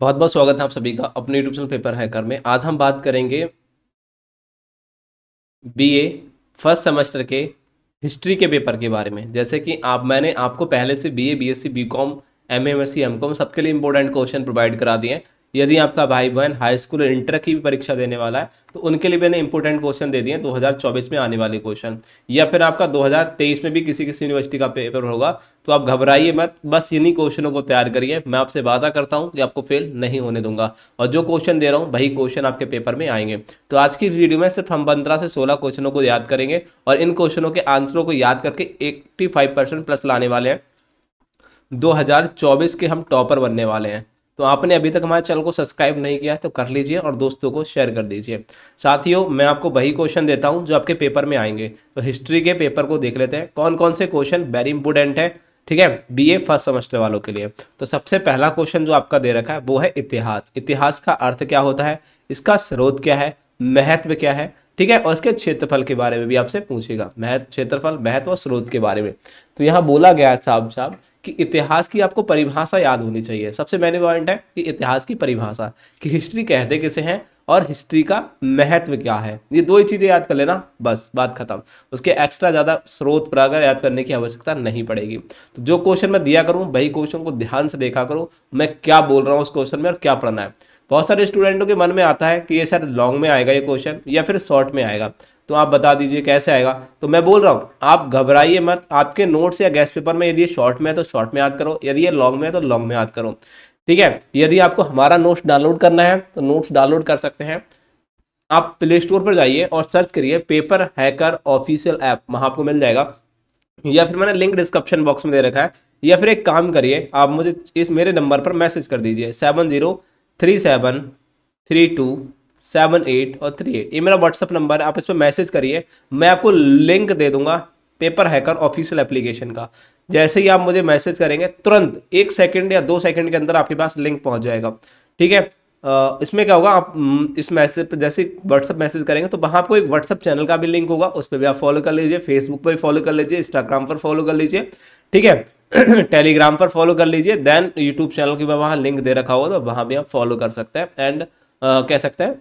बहुत बहुत स्वागत है आप सभी का अपने यूट्यूब चैनल पेपर हैकर में आज हम बात करेंगे बीए फर्स्ट सेमेस्टर के हिस्ट्री के पेपर के बारे में जैसे कि आप मैंने आपको पहले से BA BSc BCom MA MSc MCom सबके लिए इंपॉर्टेंट क्वेश्चन प्रोवाइड करा दिए हैं यदि आपका भाई बहन हाई स्कूल और इंटर की भी परीक्षा देने वाला है तो उनके लिए मैंने इंपॉर्टेंट क्वेश्चन दे दिए 2024 में आने वाले क्वेश्चन या फिर आपका 2023 में भी किसी किसी यूनिवर्सिटी का पेपर होगा तो आप घबराइए मत बस इन्हीं क्वेश्चनों को तैयार करिए मैं आपसे वादा करता हूँ कि आपको फेल नहीं होने दूंगा और जो क्वेश्चन दे रहा हूँ वही क्वेश्चन आपके पेपर में आएंगे तो आज की वीडियो में सिर्फ हम पंद्रह से सोलह क्वेश्चनों को याद करेंगे और इन क्वेश्चनों के आंसरों को याद करके एट्टी प्लस लाने वाले हैं 2024 के हम टॉपर बनने वाले हैं तो आपने अभी तक हमारे चैनल को सब्सक्राइब नहीं किया तो कर लीजिए और दोस्तों को शेयर कर दीजिए साथियों मैं आपको वही क्वेश्चन देता हूँ जो आपके पेपर में आएंगे तो हिस्ट्री के पेपर को देख लेते हैं कौन कौन से क्वेश्चन वेरी इंपोर्टेंट है ठीक है बीए फर्स्ट सेमेस्टर वालों के लिए तो सबसे पहला क्वेश्चन जो आपका दे रखा है वो है इतिहास इतिहास का अर्थ क्या होता है इसका स्रोत क्या है महत्व क्या है ठीक है और इसके क्षेत्रफल के बारे में भी आपसे पूछेगा महत्व क्षेत्रफल महत्व और स्रोत के बारे में तो यहाँ बोला गया है साहब साहब कि इतिहास की आपको परिभाषा याद होनी चाहिए सबसे मेन पॉइंट है कि इतिहास की परिभाषा कि हिस्ट्री कहते किसे हैं और हिस्ट्री का महत्व क्या है ये दो ही चीज़ें याद कर लेना बस बात खत्म उसके एक्स्ट्रा ज़्यादा स्रोत परागर याद करने की आवश्यकता नहीं पड़ेगी तो जो क्वेश्चन मैं दिया करूँ वही क्वेश्चन को ध्यान से देखा करूं मैं क्या बोल रहा हूँ उस क्वेश्चन में और क्या पढ़ना है बहुत सारे स्टूडेंटों के मन में आता है कि ये सर लॉन्ग में आएगा ये क्वेश्चन या फिर शॉर्ट में आएगा तो आप बता दीजिए कैसे आएगा तो मैं बोल रहा हूँ आप घबराइए मत आपके नोट्स या गैस पेपर में यदि ये शॉर्ट में है तो शॉर्ट में याद करो यदि ये लॉन्ग में है तो लॉन्ग में याद करो ठीक है यदि आपको हमारा नोट्स डाउनलोड करना है तो नोट्स डाउनलोड कर सकते हैं आप प्ले स्टोर पर जाइए और सर्च करिए पेपर हैकर ऑफिशियल ऐप वहाँ आपको मिल जाएगा या फिर मैंने लिंक डिस्क्रिप्शन बॉक्स में दे रखा है या फिर एक काम करिए आप मुझे इस मेरे नंबर पर मैसेज कर दीजिए seven zero three seven three two seven eight और थ्री एट ये मेरा व्हाट्सअप नंबर है आप इस पर मैसेज करिए मैं आपको लिंक दे दूंगा पेपर हैकर ऑफिशियल एप्लीकेशन का जैसे ही आप मुझे मैसेज करेंगे तुरंत एक सेकंड या दो सेकंड के अंदर आपके पास लिंक पहुंच जाएगा ठीक है इसमें क्या होगा आप इस मैसेज पर जैसे व्हाट्सअप मैसेज करेंगे तो वहाँ आपको एक व्हाट्सअप चैनल का भी लिंक होगा उस पर भी आप फॉलो कर लीजिए फेसबुक पर भी फॉलो कर लीजिए इंस्टाग्राम पर फॉलो कर लीजिए ठीक है टेलीग्राम पर फॉलो कर लीजिए देन यूट्यूब चैनल की भी वहाँ लिंक दे रखा होगा तो वहाँ भी आप फॉलो कर सकते हैं एंड कह सकते हैं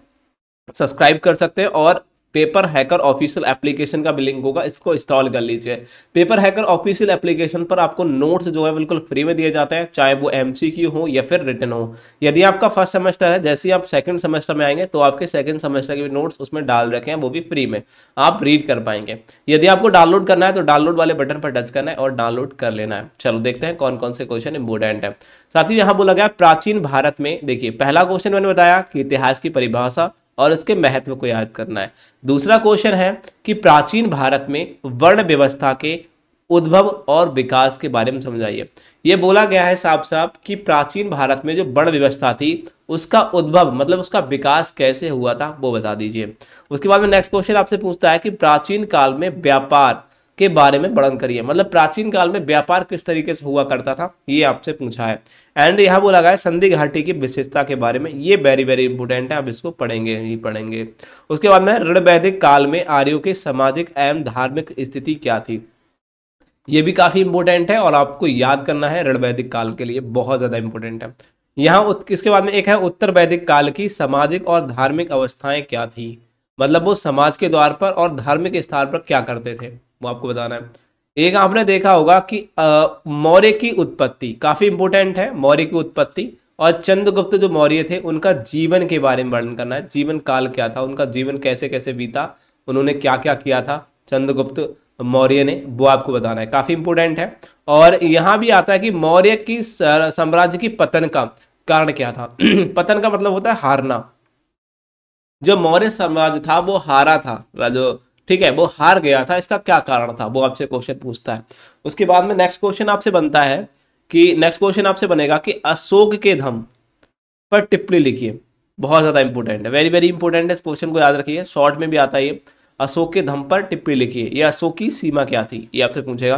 सब्सक्राइब कर सकते हैं और पेपर हैकर ऑफिशियल एप्लीकेशन का भी लिंक होगा इसको इंस्टॉल कर लीजिए पेपर हैकर ऑफिशियल एप्लीकेशन पर आपको नोट्स जो है बिल्कुल फ्री में दिए जाते हैं चाहे वो एम हो या फिर रिटर्न हो यदि आपका फर्स्ट सेमेस्टर है जैसे ही आप सेकंड सेमेस्टर में आएंगे तो आपके सेकंड सेमेस्टर के भी नोट्स उसमें डाल रखे हैं वो भी फ्री में आप रीड कर पाएंगे यदि आपको डाउनलोड करना है तो डाउनलोड वाले बटन पर टच करना है और डाउनलोड कर लेना है चलो देखते हैं कौन कौन से क्वेश्चन इंपोर्टेंट है साथ ही यहाँ बोला गया प्राचीन भारत में देखिए पहला क्वेश्चन मैंने बताया कि इतिहास की परिभाषा और इसके महत्व को याद करना है दूसरा क्वेश्चन है कि प्राचीन भारत में वर्ण व्यवस्था के उद्भव और विकास के बारे में समझाइए ये बोला गया है साफ साफ कि प्राचीन भारत में जो वर्ण व्यवस्था थी उसका उद्भव मतलब उसका विकास कैसे हुआ था वो बता दीजिए उसके बाद में नेक्स्ट क्वेश्चन आपसे पूछता है कि प्राचीन काल में व्यापार के बारे में वर्णन करिए मतलब प्राचीन काल में व्यापार किस तरीके से हुआ करता था ये आपसे पूछा है एंड यहाँ बोला गया संधि घाटी की विशेषता के बारे में ये वेरी वेरी इंपॉर्टेंट है आप इसको पढ़ेंगे ही पढ़ेंगे उसके बाद में ऋण वैदिक काल में आर्यों की सामाजिक एवं धार्मिक स्थिति क्या थी ये भी काफ़ी इंपॉर्टेंट है और आपको याद करना है ऋण वैदिक काल के लिए बहुत ज़्यादा इंपॉर्टेंट है यहाँ इसके बाद में एक है उत्तर वैदिक काल की सामाजिक और धार्मिक अवस्थाएं क्या थी मतलब वो समाज के द्वार पर और धार्मिक स्थान पर क्या करते थे वो आपको बताना है एक आपने देखा होगा कि मौर्य की उत्पत्ति काफ़ी इंपोर्टेंट है मौर्य की उत्पत्ति और चंद्रगुप्त जो मौर्य थे उनका जीवन के बारे में वर्णन करना है जीवन काल क्या था उनका जीवन कैसे कैसे बीता उन्होंने क्या क्या किया था चंद्रगुप्त मौर्य ने वो आपको बताना है काफ़ी इंपोर्टेंट है और यहाँ भी आता है कि मौर्य की साम्राज्य की पतन का कारण क्या था पतन का मतलब होता है हारना जो मौर्य साम्राज्य था वो हारा था जो ठीक है वो हार गया था इसका क्या कारण था वो आपसे क्वेश्चन पूछता है उसके बाद में नेक्स्ट क्वेश्चन आपसे बनता है कि नेक्स्ट क्वेश्चन आपसे बनेगा कि अशोक के धम पर टिप्पणी लिखिए बहुत ज़्यादा इंपॉर्टेंट है वेरी वेरी इंपॉर्टेंट है इस क्वेश्चन को याद रखिए शॉर्ट में भी आता है ये अशोक के धम पर टिप्पणी लिखिए यह अशोक की सीमा क्या थी ये आपसे पूछेगा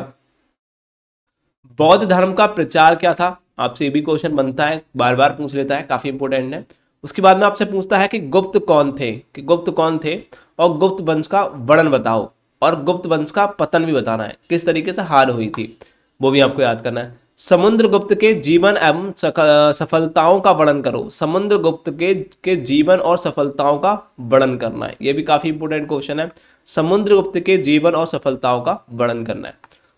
बौद्ध धर्म का प्रचार क्या था आपसे ये भी क्वेश्चन बनता है बार बार पूछ लेता है काफ़ी इंपोर्टेंट है उसके बाद में आपसे पूछता है कि गुप्त कौन थे कि गुप्त कौन थे और गुप्त वंश का वर्णन बताओ और गुप्त वंश का पतन भी बताना है किस तरीके से हार हुई थी वो भी आपको याद करना है समुद्रगुप्त के जीवन एवं सफलताओं का वर्णन करो समुद्रगुप्त के के जीवन और सफलताओं का वर्णन करना है ये भी काफ़ी इंपोर्टेंट क्वेश्चन है समुद्रगुप्त के जीवन और सफलताओं का वर्णन करना है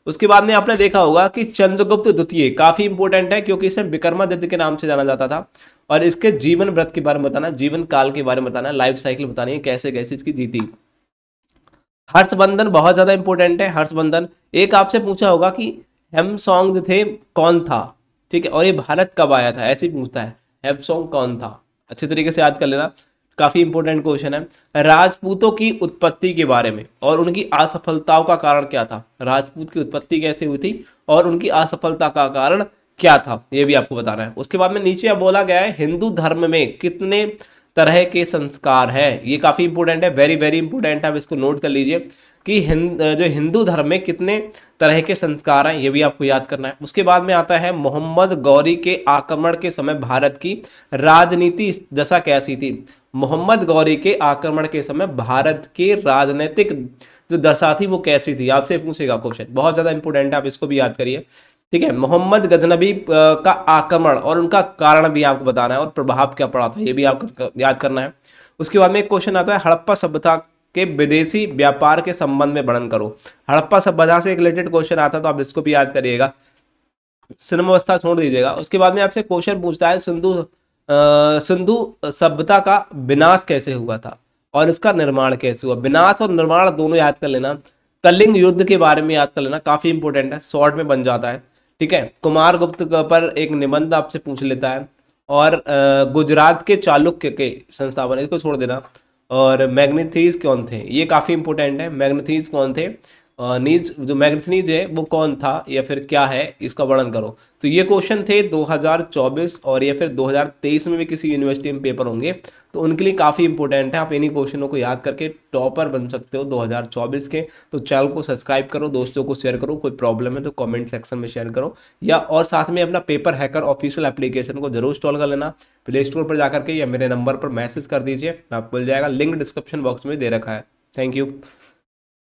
उसके बाद में आपने देखा होगा कि चंद्रगुप्त द्वितीय काफ़ी इंपोर्टेंट है क्योंकि इसे विक्रमादित्य के नाम से जाना जाता था और इसके जीवन व्रत के बारे में बताना जीवन काल के बारे में बताना लाइफ साइकिल बतानी है कैसे कैसे इसकी जीती हर्षबंधन बहुत ज़्यादा इंपॉर्टेंट है हर्षबंधन एक आपसे पूछा होगा कि हेम सॉन्ग थे कौन था ठीक है और ये भारत कब आया था ऐसे ही पूछता है हेम सॉन्ग कौन था अच्छे तरीके से याद कर लेना काफ़ी इंपॉर्टेंट क्वेश्चन है राजपूतों की उत्पत्ति के बारे में और उनकी असफलताओं का कारण क्या था राजपूत की उत्पत्ति कैसे हुई थी और उनकी असफलता का कारण क्या था ये भी आपको बताना है उसके बाद में नीचे बोला गया है हिंदू धर्म में कितने तरह के संस्कार हैं ये काफ़ी इंपोर्टेंट है वेरी वेरी है आप इसको नोट कर लीजिए कि हिंद जो हिंदू धर्म में कितने तरह के संस्कार हैं ये भी आपको याद करना है उसके बाद में आता है मोहम्मद गौरी के आक्रमण के समय भारत की राजनीति दशा कैसी थी मोहम्मद गौरी के आक्रमण के समय भारत के राजनीतिक जो दशा थी वो कैसी थी आपसे पूछेगा क्वेश्चन बहुत ज़्यादा इंपोर्टेंट है आप इसको भी याद करिए ठीक है मोहम्मद गजनबी का आक्रमण और उनका कारण भी आपको बताना है और प्रभाव क्या पड़ा था ये भी आपको याद करना है उसके बाद में एक क्वेश्चन आता है हड़प्पा सभ्यता के विदेशी व्यापार के संबंध में वर्णन करो हड़प्पा सभ्यता से रिलेटेड क्वेश्चन आता है तो आप इसको भी याद करिएगा सिनेमा अवस्था छोड़ दीजिएगा उसके बाद में आपसे क्वेश्चन पूछता है सिंधु सिंधु सभ्यता का विनाश कैसे हुआ था और इसका निर्माण कैसे हुआ विनाश और निर्माण दोनों याद कर लेना कलिंग युद्ध के बारे में याद कर लेना काफ़ी इंपॉर्टेंट है शॉर्ट में बन जाता है ठीक है कुमार गुप्त पर एक निबंध आपसे पूछ लेता है और गुजरात के चालुक्य के संस्थापन इसको छोड़ देना और मैग्नेथीज कौन थे ये काफ़ी इंपोर्टेंट है मैग्नेथीज कौन थे नीज जो मैग्नीज है वो कौन था या फिर क्या है इसका वर्णन करो तो ये क्वेश्चन थे 2024 और या फिर 2023 में भी किसी यूनिवर्सिटी में पेपर होंगे तो उनके लिए काफ़ी इंपॉर्टेंट है आप इन्हीं क्वेश्चनों को याद करके टॉपर बन सकते हो 2024 के तो चैनल को सब्सक्राइब करो दोस्तों को शेयर करो कोई प्रॉब्लम है तो कॉमेंट सेक्शन में शेयर करो या और साथ में अपना पेपर हैकर ऑफिशियल एप्लीकेशन को जरूर इंस्टॉल कर लेना प्ले स्टोर पर जाकर के या मेरे नंबर पर मैसेज कर दीजिए आपको मिल जाएगा लिंक डिस्क्रिप्शन बॉक्स में दे रखा है थैंक यू